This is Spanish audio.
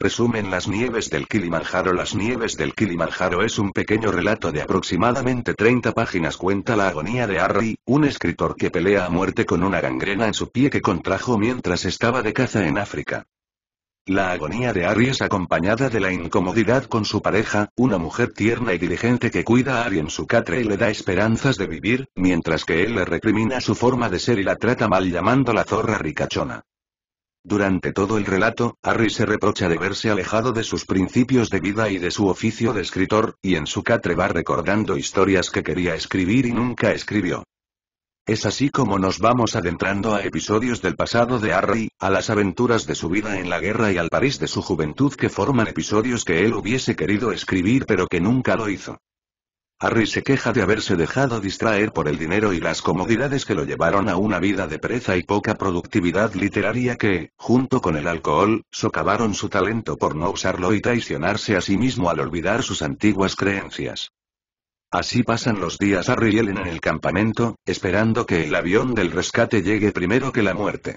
Resumen Las nieves del Kilimanjaro Las nieves del Kilimanjaro es un pequeño relato de aproximadamente 30 páginas cuenta la agonía de Harry, un escritor que pelea a muerte con una gangrena en su pie que contrajo mientras estaba de caza en África. La agonía de Harry es acompañada de la incomodidad con su pareja, una mujer tierna y diligente que cuida a Harry en su catre y le da esperanzas de vivir, mientras que él le recrimina su forma de ser y la trata mal llamándola zorra ricachona. Durante todo el relato, Harry se reprocha de verse alejado de sus principios de vida y de su oficio de escritor, y en su catre va recordando historias que quería escribir y nunca escribió. Es así como nos vamos adentrando a episodios del pasado de Harry, a las aventuras de su vida en la guerra y al París de su juventud que forman episodios que él hubiese querido escribir pero que nunca lo hizo. Harry se queja de haberse dejado distraer por el dinero y las comodidades que lo llevaron a una vida de pereza y poca productividad literaria que, junto con el alcohol, socavaron su talento por no usarlo y traicionarse a sí mismo al olvidar sus antiguas creencias. Así pasan los días Harry y Ellen en el campamento, esperando que el avión del rescate llegue primero que la muerte.